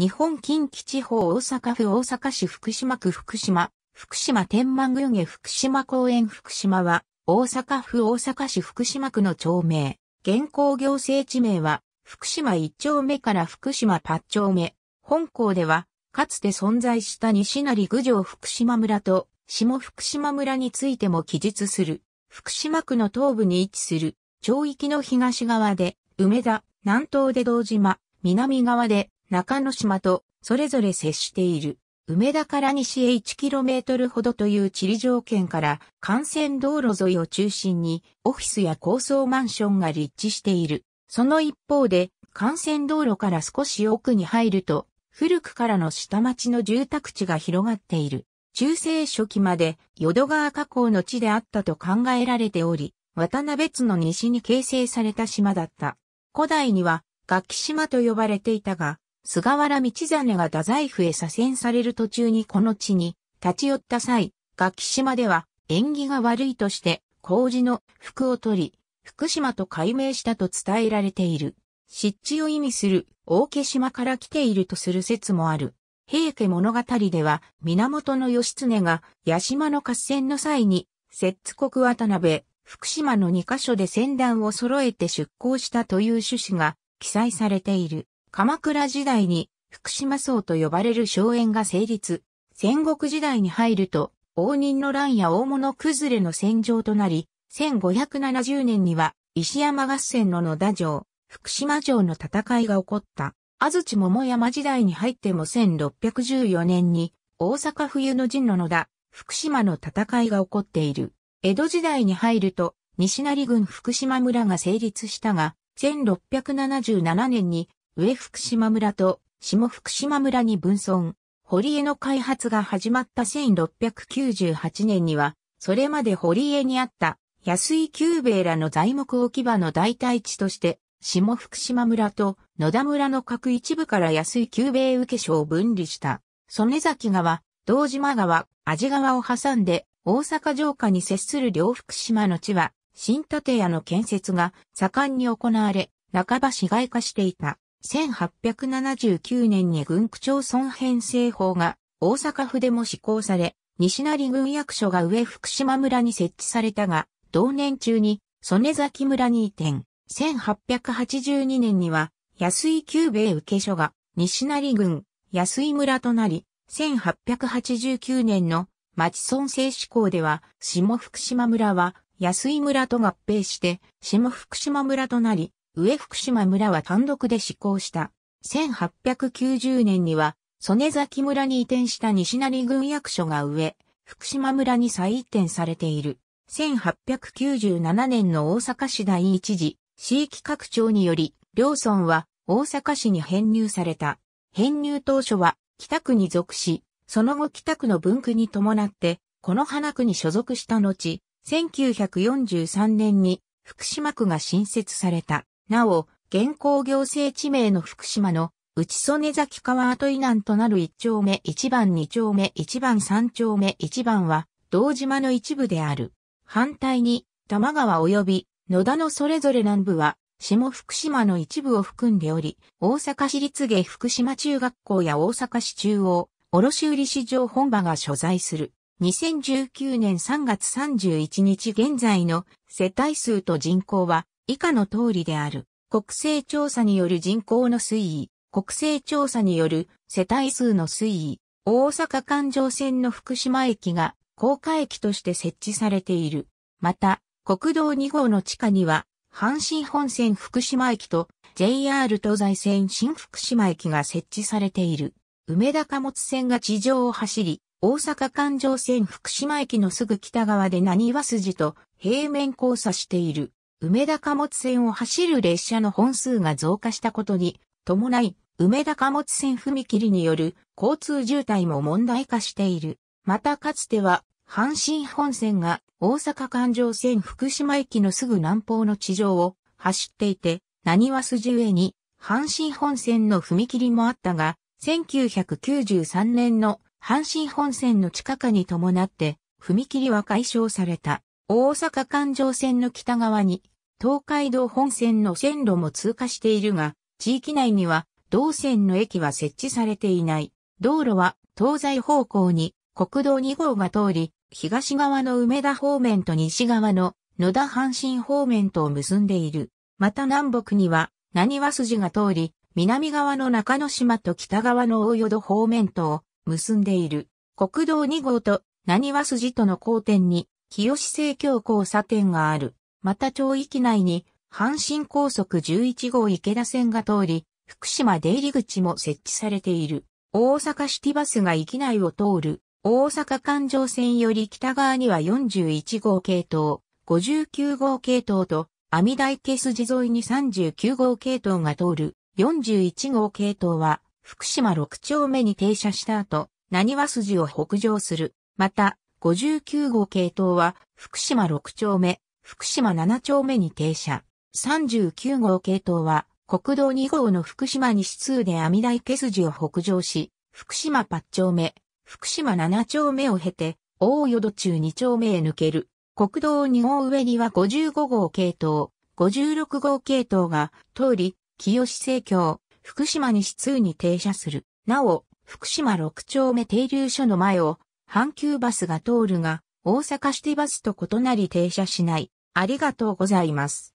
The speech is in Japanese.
日本近畿地方大阪府大阪市福島区福島、福島天満宮家福島公園福島は、大阪府大阪市福島区の町名、現行行政地名は、福島一丁目から福島八丁目、本校では、かつて存在した西成郡上福島村と、下福島村についても記述する、福島区の東部に位置する、町域の東側で、梅田、南東で堂島、南側で、中之島とそれぞれ接している。梅田から西へ 1km ほどという地理条件から幹線道路沿いを中心にオフィスや高層マンションが立地している。その一方で幹線道路から少し奥に入ると古くからの下町の住宅地が広がっている。中世初期まで淀川河口の地であったと考えられており、渡辺津の西に形成された島だった。古代には楽器島と呼ばれていたが、菅原道真が太宰府へ左遷される途中にこの地に立ち寄った際、楽器島では縁起が悪いとして麹の服を取り、福島と改名したと伝えられている。湿地を意味する大毛島から来ているとする説もある。平家物語では源義経が八島の合戦の際に、摂津国渡辺、福島の2カ所で船団を揃えて出港したという趣旨が記載されている。鎌倉時代に福島荘と呼ばれる荘園が成立。戦国時代に入ると、応仁の乱や大物崩れの戦場となり、1570年には石山合戦の野田城、福島城の戦いが起こった。安土桃山時代に入っても1614年に大阪冬の陣の野田、福島の戦いが起こっている。江戸時代に入ると西成郡福島村が成立したが、1677年に上福島村と下福島村に分村、堀江の開発が始まった1698年には、それまで堀江にあった安井久兵衛らの材木置き場の代替地として、下福島村と野田村の各一部から安井久兵衛受け所を分離した、曽根崎川、道島川、味川を挟んで、大阪城下に接する両福島の地は、新建屋の建設が盛んに行われ、半ば市街化していた。1879年に軍区町村編成法が大阪府でも施行され、西成郡役所が上福島村に設置されたが、同年中に曽根崎村に移転。1882年には安井久兵衛受所が西成郡安井村となり、1889年の町村制施行では下福島村は安井村と合併して下福島村となり、上福島村は単独で施行した。1890年には、曽根崎村に移転した西成郡役所が上、福島村に再移転されている。1897年の大阪市第一次、市域拡張により、両村は大阪市に編入された。編入当初は北区に属し、その後北区の分区に伴って、この花区に所属した後、1943年に福島区が新設された。なお、現行行政地名の福島の内曽根崎川跡以南となる1丁目1番2丁目1番3丁目1番は、道島の一部である。反対に、玉川及び野田のそれぞれ南部は、下福島の一部を含んでおり、大阪市立下福島中学校や大阪市中央、卸売市場本場が所在する。2019年3月31日現在の世帯数と人口は、以下の通りである。国勢調査による人口の推移、国勢調査による世帯数の推移、大阪環状線の福島駅が高架駅として設置されている。また、国道2号の地下には、阪神本線福島駅と JR 東西線新福島駅が設置されている。梅田貨物線が地上を走り、大阪環状線福島駅のすぐ北側で何は筋と平面交差している。梅田貨物線を走る列車の本数が増加したことに伴い、梅田貨物線踏切による交通渋滞も問題化している。またかつては、阪神本線が大阪環状線福島駅のすぐ南方の地上を走っていて、何は筋上に阪神本線の踏切もあったが、1993年の阪神本線の地下化に伴って、踏切は解消された。大阪環状線の北側に東海道本線の線路も通過しているが、地域内には同線の駅は設置されていない。道路は東西方向に国道2号が通り、東側の梅田方面と西側の野田阪神方面とを結んでいる。また南北には何和筋が通り、南側の中之島と北側の大淀方面とを結んでいる。国道2号と何和筋との交点に清志西教交差点がある。また町域内に阪神高速11号池田線が通り、福島出入り口も設置されている。大阪シティバスが域内を通る。大阪環状線より北側には41号系統、59号系統と、阿弥陀池筋沿いに39号系統が通る。41号系統は、福島6丁目に停車した後、何は筋を北上する。また、59号系統は、福島6丁目、福島7丁目に停車。39号系統は、国道2号の福島西通で網台池筋を北上し、福島8丁目、福島7丁目を経て、大淀中2丁目へ抜ける。国道2号上には55号系統、56号系統が通り、清清京、福島西通に停車する。なお、福島6丁目停留所の前を、阪急バスが通るが、大阪シティバスと異なり停車しない。ありがとうございます。